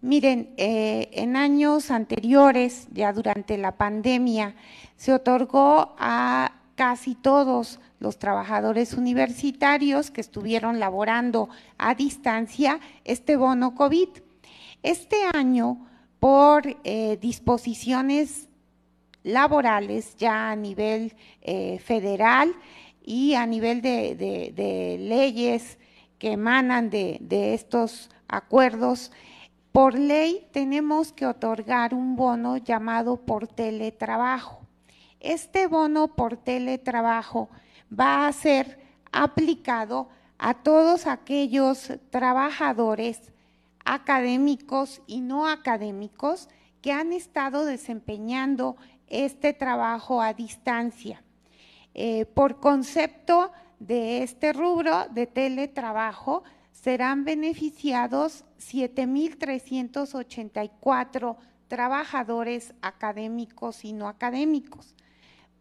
Miren, eh, en años anteriores, ya durante la pandemia, se otorgó a casi todos los trabajadores universitarios que estuvieron laborando a distancia este bono COVID. Este año, por eh, disposiciones laborales ya a nivel eh, federal y a nivel de, leyes que emanan de estos acuerdos, por ley tenemos que otorgar un bono llamado por teletrabajo. Este bono por teletrabajo va a ser aplicado a todos aquellos trabajadores académicos y no académicos que han estado desempeñando este trabajo a distancia. Eh, por concepto de este rubro de teletrabajo, serán beneficiados 7.384 trabajadores académicos y no académicos,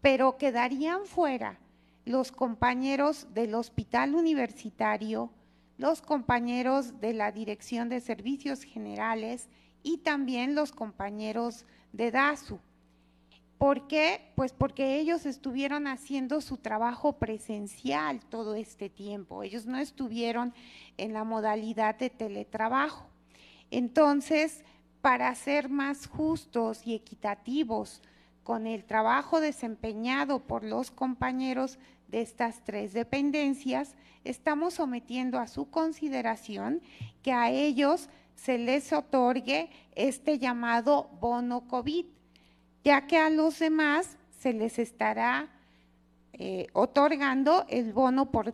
pero quedarían fuera los compañeros del hospital universitario, los compañeros de la Dirección de Servicios Generales y también los compañeros de DASU. ¿Por qué? Pues porque ellos estuvieron haciendo su trabajo presencial todo este tiempo. Ellos no estuvieron en la modalidad de teletrabajo. Entonces, para ser más justos y equitativos con el trabajo desempeñado por los compañeros de estas tres dependencias, estamos sometiendo a su consideración que a ellos se les otorgue este llamado bono COVID ya que a los demás se les estará eh, otorgando el bono por